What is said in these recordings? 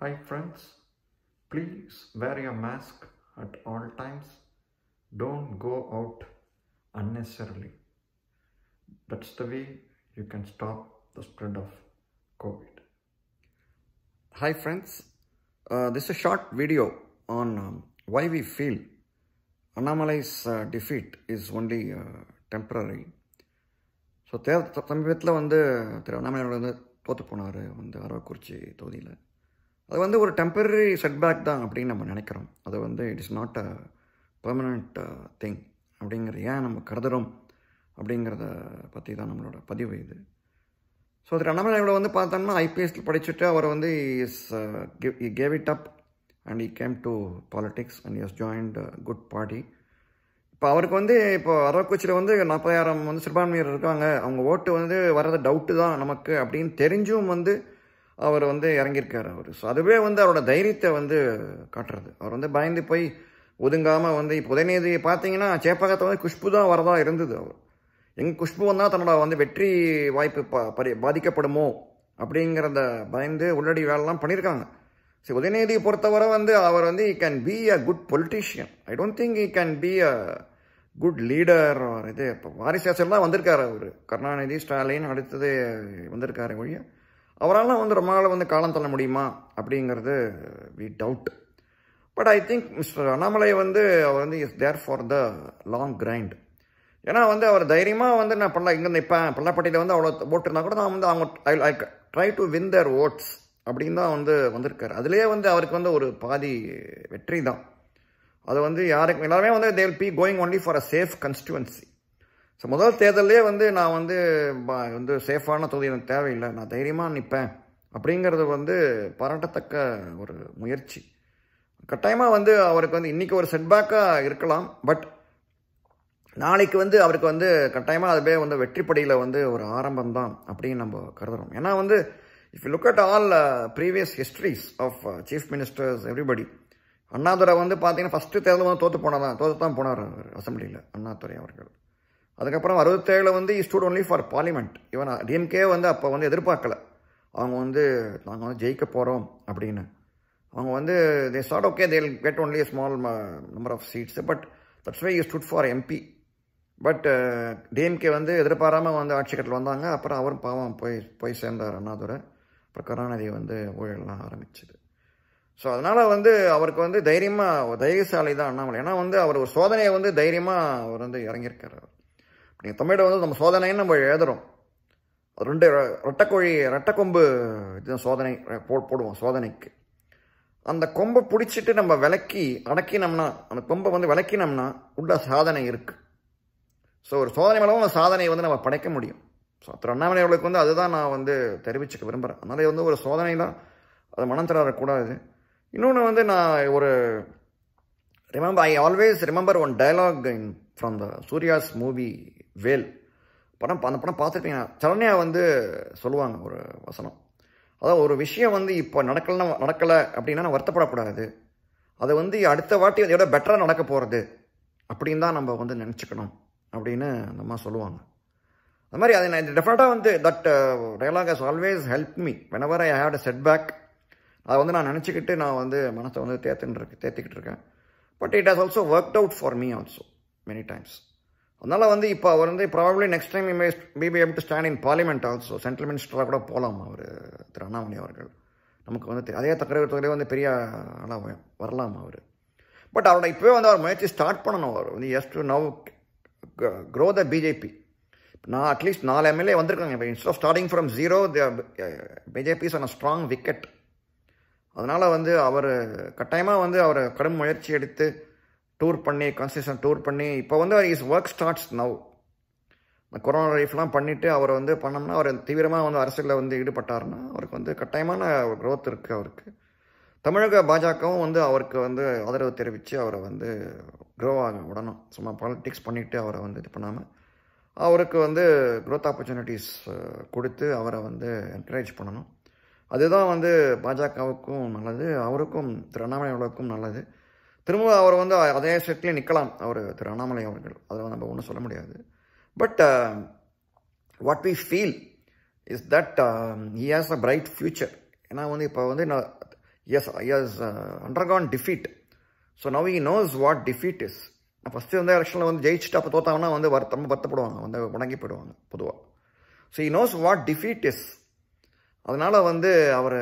Hi friends, please wear your mask at all times. Don't go out unnecessarily. That's the way you can stop the spread of COVID. Hi friends, uh, this is a short video on um, why we feel Annamalai's defeat is only temporary so they சமீபத்தில் வந்து திரு அண்ணாமலையோட வந்து தோற்று போனார் வந்து அரவக்குறிச்சி தொகுதியில் அது வந்து ஒரு டெம்பரரி செட்பேக் தான் அப்படின்னு நம்ம நினைக்கிறோம் அது வந்து it is not a permanent thing அப்படிங்கிறது ஏன் நம்ம கருதுகிறோம் அப்படிங்கிறத பற்றி தான் நம்மளோட பதிவு இது ஸோ அது ரெண்டாம் வந்து பார்த்தோம்னா ஐபிஎஸ்சில் படிச்சுட்டு அவர் வந்து is he gave it up and he came to politics and is joined good party இப்போ அவருக்கு வந்து இப்போ அரவக்குச்சியில் வந்து நாற்பதாயிரம் வந்து சிறுபான்மையர் இருக்காங்க அவங்க ஓட்டு வந்து வர்றது டவுட்டு தான் நமக்கு அப்படின்னு தெரிஞ்சும் வந்து அவர் வந்து இறங்கியிருக்கார் அவர் ஸோ அதுவே வந்து அவரோட தைரியத்தை வந்து காட்டுறது அவர் வந்து பயந்து போய் ஒதுங்காமல் வந்து இப்போ உதயநிதியை பார்த்தீங்கன்னா சேப்பகத்தை வந்து குஷ்பு தான் வரதா இருந்தது அவர் எங்கள் குஷ்பு வந்தால் தன்னோட வந்து வெற்றி வாய்ப்பு பரி பாதிக்கப்படுமோ அப்படிங்கிறத பயந்து உள்ளடி வேலைலாம் பண்ணியிருக்காங்க ஸோ உதயநிதியை பொறுத்தவரை வந்து அவர் வந்து he can be a good politician I don't think he can be a good leader இது இப்போ வாரிசு அரசியல் தான் வந்திருக்காரு அவர் கருணாநிதி ஸ்டாலின் அடுத்தது வந்திருக்காரு மொழியை அவரால் வந்து ரொம்ப நாள் வந்து காலம் தள்ள முடியுமா அப்படிங்கிறது we doubt but I think mister Annamalai வந்து அவர் வந்து is there for the long grind ஏன்னா வந்து அவர் தைரியமாக வந்து நான் பல்லா இங்கே நிற்பேன் பல்லாப்பட்டியில் வந்து அவ்வளோ ஓட்டுருந்தா கூட நான் வந்து அவங்க I I try to win their votes அப்படின்னு தான் வந்து வந்திருக்கார் அதுலேயே வந்து அவருக்கு வந்து ஒரு பாதி வெற்றி தான் அது வந்து யாருக்கு எல்லாருமே வந்து they be going only for a safe constituency so முதல் தேர்தலே வந்து நான் வந்து வந்து சேஃபான தொகுதி எனக்கு தேவையில்லை நான் தைரியமாக நிற்பேன் அப்படிங்கிறது வந்து பாராட்டத்தக்க ஒரு முயற்சி கட்டாயமாக வந்து அவருக்கு வந்து இன்றைக்கி ஒரு செட்பேக்காக இருக்கலாம் பட் நாளைக்கு வந்து அவருக்கு வந்து கட்டாயமாக அதுவே வந்து வெற்றிப்படியில் வந்து ஒரு ஆரம்பம் தான் அப்படின்னு நம்ம கருதுகிறோம் ஏன்னா வந்து if you look at all previous histories of chief ministers everybody Annadurai வந்து பார்த்தீங்கன்னா ஃபஸ்ட்டு தேர்தல் வந்து தோற்று போனால் தான் தோற்று தான் போனார் அசம்பிளியில் அண்ணாதுரை அவர்கள் அதுக்கப்புறம் அறுபத்தேழில் வந்து is stood only for parliament even DMK வந்து அப்போ வந்து எதிர்பார்க்கலை அவங்க வந்து நாங்கள் வந்து ஜெயிக்க போகிறோம் அப்படின்னு அவங்க வந்து they thought okay they'll get only small number of seats but that's why you stood for MP but DMK வந்து எதிர்பாராமல் வந்து ஆட்சி கட்டில் வந்தாங்க அப்புறம் அவரும் பாவம் போய் போய் சேர்ந்தார் அண்ணாதுரை அப்புறம் கருணாநிதி வந்து ஊழலாம் ஆரம்பிச்சிது ஸோ அதனால் வந்து அவருக்கு வந்து தைரியமாக தைரியசாலி தான் அண்ணாமலை ஏன்னா வந்து அவர் ஒரு சோதனையை வந்து தைரியமாக அவர் வந்து இறங்கியிருக்கார் அவர் நீங்கள் தமிழை வந்து நம்ம சோதனைன்னு நம்ம எழுதுகிறோம் ரெண்டு ரெட்டக்கோழி ரெட்டக்கொம்பு இது சோதனை போ போடுவோம் சோதனைக்கு அந்த கொம்பை பிடிச்சிட்டு நம்ம விளக்கி அடக்கினோம்னா அந்த கொம்பை வந்து விளக்கினோம்னா உள்ள சாதனை இருக்குது ஸோ ஒரு சோதனை மூலமாக அந்த சாதனையை வந்து நம்ம படைக்க முடியும் ஸோ அத்திர அவளுக்கு வந்து அதுதான் நான் வந்து தெரிவிச்சுக்க விரும்புகிறேன் அதனால் வந்து ஒரு சோதனை தான் அது மனம் தரக்கூடாது இன்னொன்று வந்து நான் ஒரு remember I always remember one dialogue in from the Suriya's movie Vel படம் அந்த படம் பார்த்துருப்பீங்கன்னா சரண்யா வந்து சொல்லுவாங்க ஒரு வசனம் அதான் ஒரு விஷயம் வந்து இப்போ நடக்கலன்னா நடக்கலை அப்படின்னா நான் வருத்தப்படக்கூடாது அதை வந்து அடுத்த வாட்டி அதோட பெட்டராக நடக்க போகிறது அப்படின்னு தான் நம்ம வந்து நினச்சிக்கணும் அப்படின்னு அந்த சொல்லுவாங்க அது மாதிரி அது நான் டெஃபினட்டாக வந்து that dialogue has always help me whenever I had a setback அதை வந்து நான் நினச்சிக்கிட்டு நான் வந்து மனசை வந்து தேர்த்துன்னு இருக்கு தேர்த்திக்கிட்டு இருக்கேன் but it has also work out for me also many times அதனால் வந்து இப்போ அவர் வந்து probably next time he may be able to stand in parliament also central மினிஸ்டராக கூட போகலாம் அவர் திரு அண்ணாமணி அவர்கள் நமக்கு வந்து அதே தக்கரை தொகையிலே வந்து பெரிய ஆளாக வரலாம் அவர் பட் அவரோட இப்போவே வந்து அவர் முயற்சி ஸ்டார்ட் பண்ணணும் அவர் eh, வந்து is to now grow the BJP நான் அட்லீஸ்ட் நாலு எம்எல்ஏ வந்திருக்காங்க இப்போ instead of starting from zero BJP's on a strong wicket அதனால் வந்து அவர் கட்டாயமாக வந்து அவர் கடும் முயற்சி எடுத்து டூர் பண்ணி கன்ஸ்ட்ரக்ஷன் டூர் பண்ணி இப்போ வந்து அவர் இஸ் ஒர்க் ஸ்டார்ட்ஸ் நவ் இந்த கொரோனா லைஃப்லாம் பண்ணிவிட்டு அவர் வந்து பண்ணோம்னா அவர் தீவிரமாக வந்து அரசியலில் வந்து ஈடுபட்டார்னா அவருக்கு வந்து கட்டாயமான க்ரோத் இருக்குது அவருக்கு தமிழக பாஜகவும் வந்து அவருக்கு வந்து ஆதரவு தெரிவித்து அவரை வந்து க்ரோ ஆக விடணும் சும்மா பாலிட்டிக்ஸ் பண்ணிவிட்டு அவரை வந்து இது பண்ணாமல் அவருக்கு வந்து க்ரோத் ஆப்பர்ச்சுனிட்டிஸ் கொடுத்து அவரை வந்து என்கரேஜ் பண்ணணும் அதுதான் வந்து பாஜகவுக்கும் நல்லது அவருக்கும் திரு அண்ணாமலை நல்லது திரும்ப அவர் வந்து அதே செட்லேயே நிற்கலாம் அவர் திரு அண்ணாமலை அவர்கள் அதில் நம்ம ஒன்றும் சொல்ல முடியாது but what we feel is that he has a bright future ஏன்னா வந்து இப்போ வந்து நான் is is undergone defeat so now he knows what defeat is நான் ஃபஸ்ட்டு வந்து எலெக்ஷனில் வந்து ஜெயிச்சுட்டு அப்போ தோத்தாங்கன்னா வந்து வர தம்ப வருத்தப்படுவாங்க வந்து முடங்கி போயிடுவாங்க பொதுவாக so he knows what defeat is அதனால் வந்து அவர்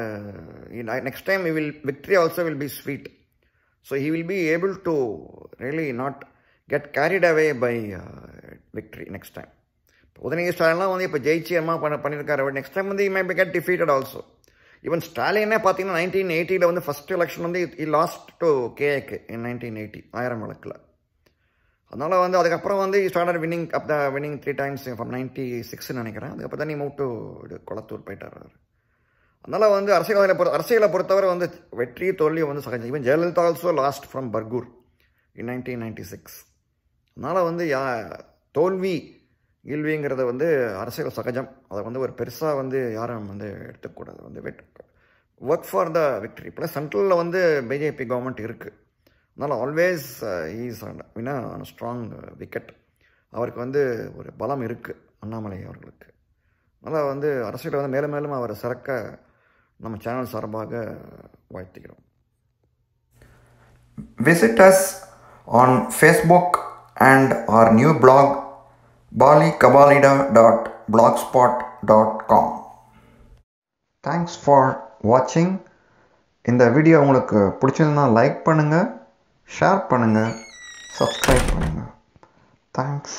next time will victory also will be sweet so he will be able to really not get carried away by victory next time இப்போ உதயநிதி ஸ்டாலின்லாம் வந்து இப்போ ஜெயிச்சு அம்மா பண்ண பண்ணியிருக்காரு பட் நெக்ஸ்ட் டைம் வந்து he may be get defeated also even ஸ்டாலினே பார்த்தீங்கன்னா நைன்டீன் எயிட்டியில் வந்து ஃபஸ்ட் எலெக்ஷன் வந்து இ லாஸ்ட் டு கேஏக்கு இன் நைன்டீன் எயிட்டி ஆயிரம் விளக்கில் அதனால் வந்து அதுக்கப்புறம் வந்து started winning up the winning three times from ninety சிக்ஸ்ன்னு நினைக்கிறேன் அதுக்கப்புறம் தான் நீ மூவ் குளத்தூர் கொளத்தூர் போயிட்டார் அதனால் வந்து அரசியல் பொறு அரசியலை பொறுத்தவரை வந்து வெற்றி தோல்வி வந்து சகஜம் even Jayalalithaa also lost from Bargur in nineteen ninety six அதனால் வந்து யா தோல்வி கேள்விங்கிறத வந்து அரசியல் சகஜம் அதை வந்து ஒரு பெருசாக வந்து யாரும் வந்து எடுத்துக்கூடாது வந்து வெற்றி ஒர்க் ஃபார் த விக்டரி இப்போ சென்ட்ரலில் வந்து பிஜேபி கவர்மெண்ட் இருக்குது அதனால் always is in a strong wicket அவருக்கு வந்து ஒரு பலம் இருக்குது அண்ணாமலை அவர்களுக்கு அதனால் வந்து அரசியலில் வந்து மேலும் மேலும் அவர் சிறக்க நம்ம சேனல் சார்பாக வாழ்த்துகிறோம் visit us on Facebook and our new blog பாலி கபாலிடா dot blogspot dot com thanks for வாட்சிங் இந்த வீடியோ உங்களுக்கு பிடிச்சிருந்தா லைக் பண்ணுங்கள் ஷேர் பண்ணுங்கள் சப்ஸ்கிரைப் பண்ணுங்கள் தேங்க்ஸ்